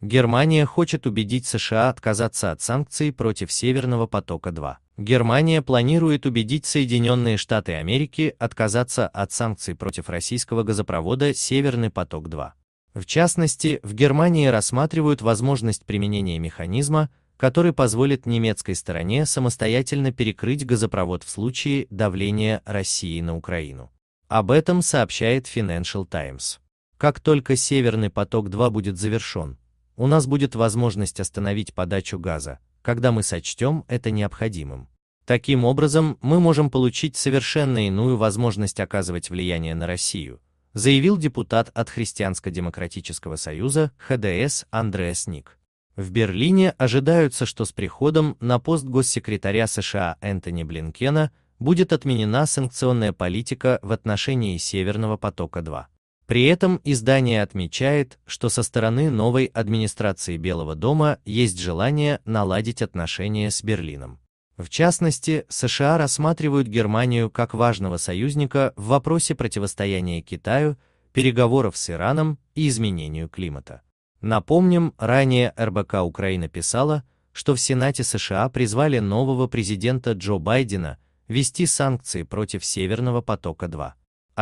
Германия хочет убедить США отказаться от санкций против Северного потока-2. Германия планирует убедить Соединенные Штаты Америки отказаться от санкций против российского газопровода Северный поток-2. В частности, в Германии рассматривают возможность применения механизма, который позволит немецкой стороне самостоятельно перекрыть газопровод в случае давления России на Украину. Об этом сообщает Financial Times. Как только Северный поток-2 будет завершен, у нас будет возможность остановить подачу газа, когда мы сочтем это необходимым. Таким образом, мы можем получить совершенно иную возможность оказывать влияние на Россию, заявил депутат от Христианско-демократического союза ХДС Андреас Ник. В Берлине ожидаются, что с приходом на пост госсекретаря США Энтони Блинкена будет отменена санкционная политика в отношении Северного потока-2. При этом издание отмечает, что со стороны новой администрации Белого дома есть желание наладить отношения с Берлином. В частности, США рассматривают Германию как важного союзника в вопросе противостояния Китаю, переговоров с Ираном и изменению климата. Напомним, ранее РБК Украина писала, что в Сенате США призвали нового президента Джо Байдена ввести санкции против Северного потока-2.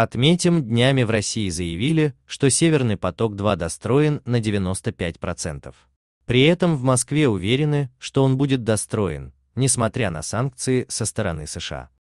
Отметим, днями в России заявили, что Северный поток-2 достроен на 95%. При этом в Москве уверены, что он будет достроен, несмотря на санкции со стороны США.